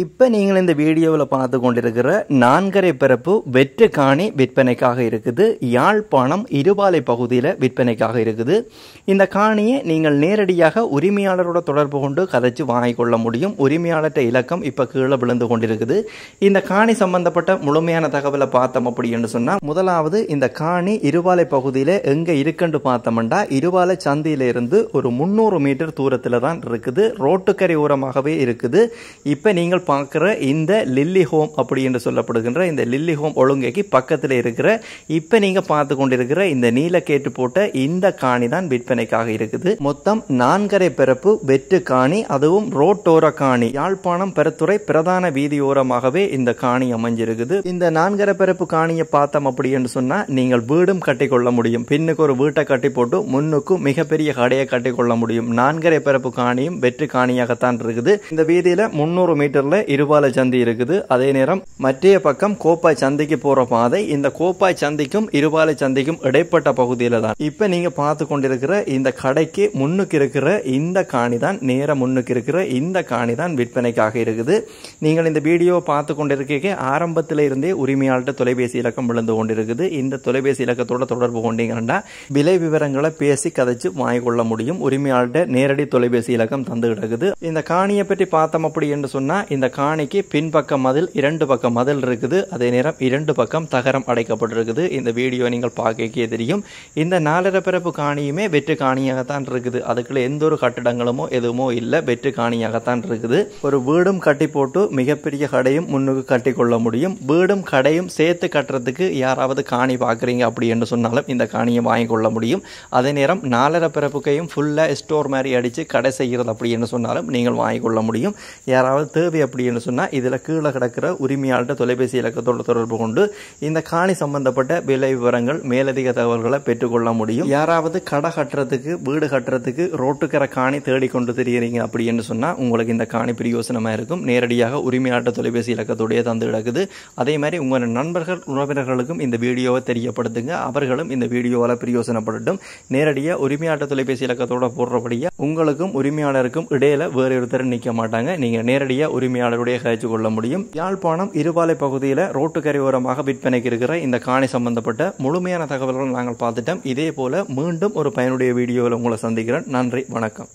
இப்போ நீங்கள் இந்த வீடியோவில் பார்த்து கொண்டிருக்கிற நான்கரை பிறப்பு வெற்றுக்காணி விற்பனைக்காக இருக்குது யாழ்ப்பாணம் இருபாலை பகுதியில் விற்பனைக்காக இருக்குது இந்த காணியை நீங்கள் நேரடியாக உரிமையாளரோட தொடர்பு கொண்டு கதைச்சு வாங்கிக் கொள்ள முடியும் உரிமையாளர்கிட்ட இலக்கம் இப்போ கீழே விழுந்து கொண்டிருக்குது இந்த காணி சம்பந்தப்பட்ட முழுமையான தகவலை பார்த்தோம் அப்படின்னு சொன்னால் முதலாவது இந்த காணி இருபாலை பகுதியில் எங்கே இருக்குன்னு பார்த்தோம்னா இருபாலை இருந்து ஒரு முந்நூறு மீட்டர் தூரத்தில் தான் இருக்குது ரோட்டுக்கரை ஓரமாகவே இருக்குது இப்போ நீங்கள் நீங்கள் பார்க்குற இந்த லில்லி ஹோம் அப்படி என்று சொல்லப்படுகின்ற இந்த லில்லி ஹோம் ஒழுங்கைக்கு பக்கத்தில் இருக்கிற இப்போ நீங்கள் பார்த்து கொண்டிருக்கிற இந்த நீல கேட்டு போட்ட இந்த காணி தான் விற்பனைக்காக இருக்குது மொத்தம் நான்கரை பிறப்பு வெற்று காணி அதுவும் ரோட்டோர காணி யாழ்ப்பாணம் பெருத்துறை பிரதான வீதியோரமாகவே இந்த காணி அமைஞ்சிருக்குது இந்த நான்கரை பிறப்பு காணியை பார்த்தோம் அப்படி என்று சொன்னால் நீங்கள் வீடும் கட்டி கொள்ள முடியும் பின்னுக்கு ஒரு வீட்டை கட்டி போட்டு முன்னுக்கும் மிகப்பெரிய கடையை கட்டி கொள்ள முடியும் நான்கரை பிறப்பு காணியும் வெற்று காணியாகத்தான் இருக்குது இந்த வீதியில் முன்னூறு மீட்டர் கிலோமீட்டரில் இருபால சந்தி இருக்குது அதே நேரம் மற்றைய பக்கம் கோப்பாய் சந்தைக்கு போற பாதை இந்த கோப்பாய் சந்தைக்கும் இருபாலை சந்தைக்கும் இடைப்பட்ட பகுதியில தான் இப்ப நீங்க பார்த்து கொண்டிருக்கிற இந்த கடைக்கு முன்னுக்கு இருக்கிற இந்த காணிதான் நேரம் முன்னுக்கு இருக்கிற இந்த காணிதான் விற்பனைக்காக இருக்குது நீங்கள் இந்த வீடியோ பார்த்து கொண்டிருக்க ஆரம்பத்தில இருந்தே உரிமையாளர் தொலைபேசி இலக்கம் விழுந்து கொண்டிருக்குது இந்த தொலைபேசி இலக்கத்தோட தொடர்பு கொண்டீங்கன்னா விலை விவரங்களை பேசி கதைச்சு வாங்கி கொள்ள முடியும் உரிமையாளர் நேரடி தொலைபேசி இலக்கம் தந்து கிடக்குது இந்த காணியை பற்றி பார்த்தோம் அப்படி என்று சொன்னால் இந்த காணிக்கு பின்பக்க மதில் இரண்டு பக்கம் மதில் இருக்குது அதே நேரம் இரண்டு பக்கம் தகரம் அடைக்கப்பட்டிருக்குது இந்த வீடியோ நீங்கள் பார்க்கக்கே தெரியும் இந்த நாலரை பிறப்பு காணியுமே வெற்று காணியாகத்தான் இருக்குது அதுக்குள்ள எந்த ஒரு கட்டிடங்களுமோ எதுவுமோ இல்லை வெற்று காணியாகத்தான் இருக்குது ஒரு வீடும் கட்டி போட்டு மிகப்பெரிய கடையும் முன்னுக்கு கட்டி கொள்ள முடியும் வீடும் கடையும் சேர்த்து கட்டுறதுக்கு யாராவது காணி பார்க்குறீங்க அப்படின்னு சொன்னாலும் இந்த காணியை வாங்கி கொள்ள முடியும் அதே நேரம் நாலரை பிறப்புக்கையும் ஃபுல்லாக ஸ்டோர் மாதிரி அடித்து கடை செய்கிறது அப்படின்னு சொன்னாலும் நீங்கள் வாங்கி கொள்ள முடியும் யாராவது தேவை அப்படின்னு சொன்னால் இதில் கீழே கிடக்கிற உரிமையாளர்கிட்ட தொலைபேசி இலக்கத்தோடு தொடர்பு கொண்டு இந்த காணி சம்பந்தப்பட்ட விலை விவரங்கள் மேலதிக தகவல்களை பெற்றுக்கொள்ள முடியும் யாராவது கடை கட்டுறதுக்கு வீடு கட்டுறதுக்கு ரோட்டுக்கிற காணி தேடிக்கொண்டு தெரியுறீங்க அப்படின்னு சொன்னால் உங்களுக்கு இந்த காணி பிரயோசனமாக இருக்கும் நேரடியாக உரிமையாளர் தொலைபேசி இலக்கத்தோடைய தந்து கிடக்குது அதே மாதிரி உங்கள் நண்பர்கள் உறவினர்களுக்கும் இந்த வீடியோவை தெரியப்படுத்துங்க அவர்களும் இந்த வீடியோவில் பிரயோசனப்படட்டும் நேரடியாக உரிமையாளர் தொலைபேசி இலக்கத்தோட போடுறபடியாக உங்களுக்கும் உரிமையாளருக்கும் இடையில வேறு ஒருத்தர் நிற்க மாட்டாங்க நீங்கள் நேரடியாக உரிமை உரிமையாளருடைய கழிச்சு கொள்ள முடியும் யாழ்ப்பாணம் இருபாலை பகுதியில் ரோட்டு கரையோரமாக விற்பனைக்கு இருக்கிற இந்த காணி சம்பந்தப்பட்ட முழுமையான தகவல்கள் நாங்கள் பார்த்துட்டோம் இதே போல மீண்டும் ஒரு பயனுடைய வீடியோவில் உங்களை சந்திக்கிறேன் நன்றி வணக்கம்